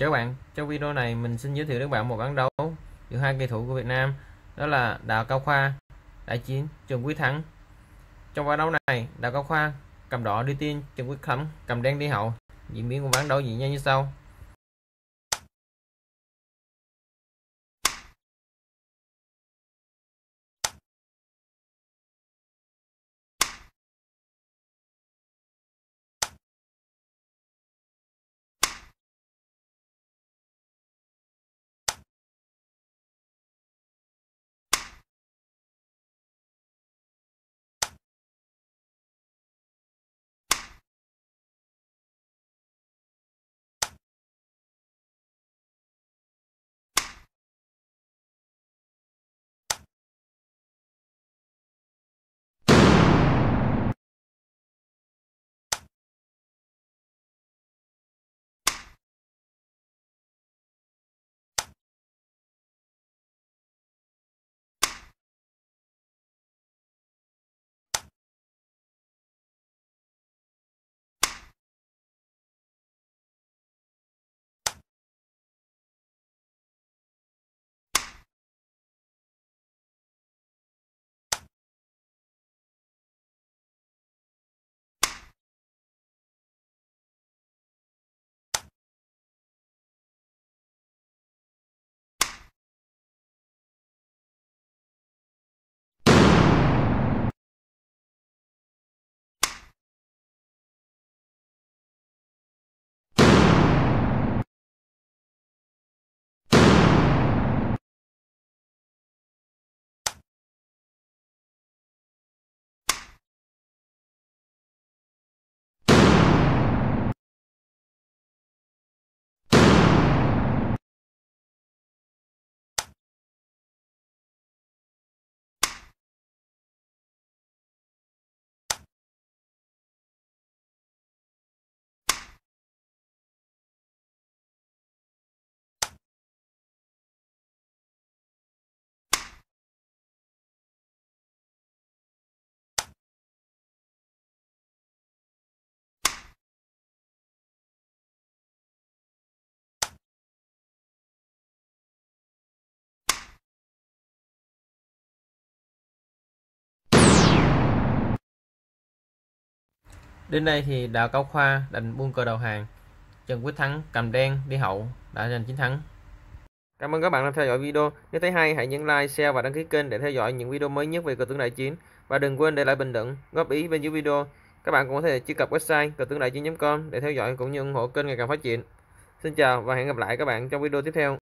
Chào các bạn, trong video này mình xin giới thiệu đến bạn một bán đấu giữa hai kỳ thủ của Việt Nam đó là Đào Cao Khoa, Đại Chiến, trường Quý Thắng. Trong bán đấu này, Đào Cao Khoa cầm đỏ đi tiên, trường Quý Thắng cầm đen đi hậu. Diễn biến của bán đấu diễn ra như sau. Đến đây thì Đào Cao Khoa đành buông cờ đầu hàng. Trần Quyết Thắng cầm đen đi hậu đã giành chiến thắng. Cảm ơn các bạn đã theo dõi video. Nếu thấy hay hãy nhấn like, share và đăng ký kênh để theo dõi những video mới nhất về cờ tướng đại chiến. Và đừng quên để lại bình luận, góp ý bên dưới video. Các bạn cũng có thể truy cập website cờ tướng đại chiến.com để theo dõi cũng như ủng hộ kênh ngày càng phát triển. Xin chào và hẹn gặp lại các bạn trong video tiếp theo.